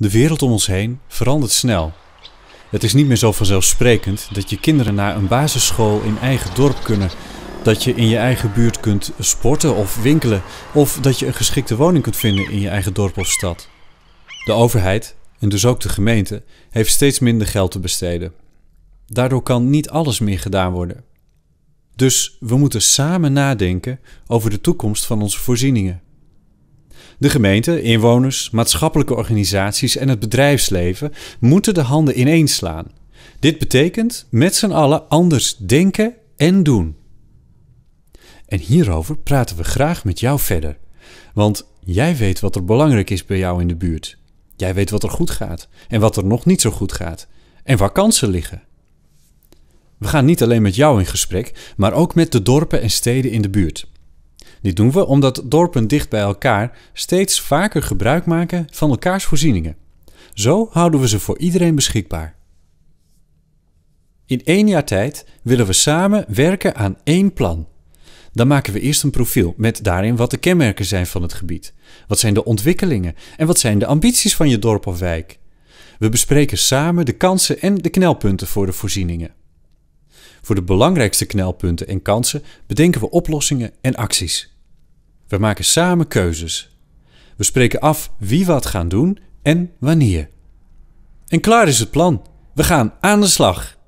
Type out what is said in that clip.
De wereld om ons heen verandert snel. Het is niet meer zo vanzelfsprekend dat je kinderen naar een basisschool in eigen dorp kunnen, dat je in je eigen buurt kunt sporten of winkelen, of dat je een geschikte woning kunt vinden in je eigen dorp of stad. De overheid, en dus ook de gemeente, heeft steeds minder geld te besteden. Daardoor kan niet alles meer gedaan worden. Dus we moeten samen nadenken over de toekomst van onze voorzieningen. De gemeente, inwoners, maatschappelijke organisaties en het bedrijfsleven moeten de handen slaan. Dit betekent met z'n allen anders denken en doen. En hierover praten we graag met jou verder. Want jij weet wat er belangrijk is bij jou in de buurt. Jij weet wat er goed gaat en wat er nog niet zo goed gaat. En waar kansen liggen. We gaan niet alleen met jou in gesprek, maar ook met de dorpen en steden in de buurt. Dit doen we omdat dorpen dicht bij elkaar steeds vaker gebruik maken van elkaars voorzieningen. Zo houden we ze voor iedereen beschikbaar. In één jaar tijd willen we samen werken aan één plan. Dan maken we eerst een profiel met daarin wat de kenmerken zijn van het gebied. Wat zijn de ontwikkelingen en wat zijn de ambities van je dorp of wijk? We bespreken samen de kansen en de knelpunten voor de voorzieningen. Voor de belangrijkste knelpunten en kansen bedenken we oplossingen en acties. We maken samen keuzes. We spreken af wie wat gaan doen en wanneer. En klaar is het plan. We gaan aan de slag.